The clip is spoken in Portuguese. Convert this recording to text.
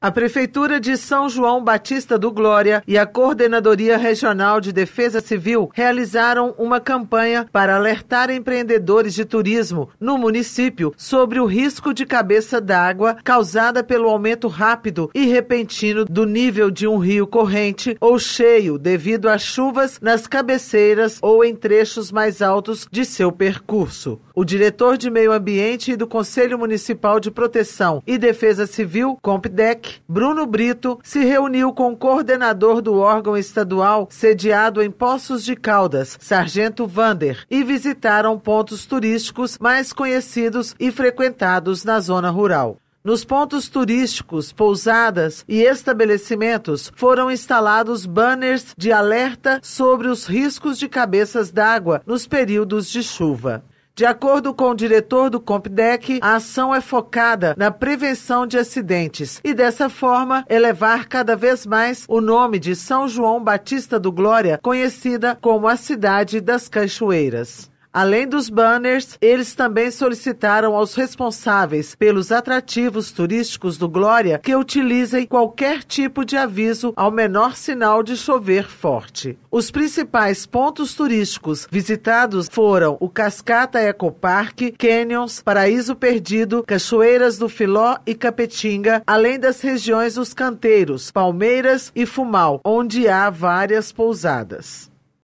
A Prefeitura de São João Batista do Glória e a Coordenadoria Regional de Defesa Civil realizaram uma campanha para alertar empreendedores de turismo no município sobre o risco de cabeça d'água causada pelo aumento rápido e repentino do nível de um rio corrente ou cheio devido a chuvas nas cabeceiras ou em trechos mais altos de seu percurso o diretor de Meio Ambiente e do Conselho Municipal de Proteção e Defesa Civil, CompDec, Bruno Brito, se reuniu com o coordenador do órgão estadual sediado em Poços de Caldas, Sargento Vander, e visitaram pontos turísticos mais conhecidos e frequentados na zona rural. Nos pontos turísticos, pousadas e estabelecimentos foram instalados banners de alerta sobre os riscos de cabeças d'água nos períodos de chuva. De acordo com o diretor do Compdec, a ação é focada na prevenção de acidentes e, dessa forma, elevar cada vez mais o nome de São João Batista do Glória, conhecida como a Cidade das Cachoeiras. Além dos banners, eles também solicitaram aos responsáveis pelos atrativos turísticos do Glória que utilizem qualquer tipo de aviso ao menor sinal de chover forte. Os principais pontos turísticos visitados foram o Cascata Ecoparque, Canyons, Paraíso Perdido, Cachoeiras do Filó e Capetinga, além das regiões dos Canteiros, Palmeiras e Fumal, onde há várias pousadas.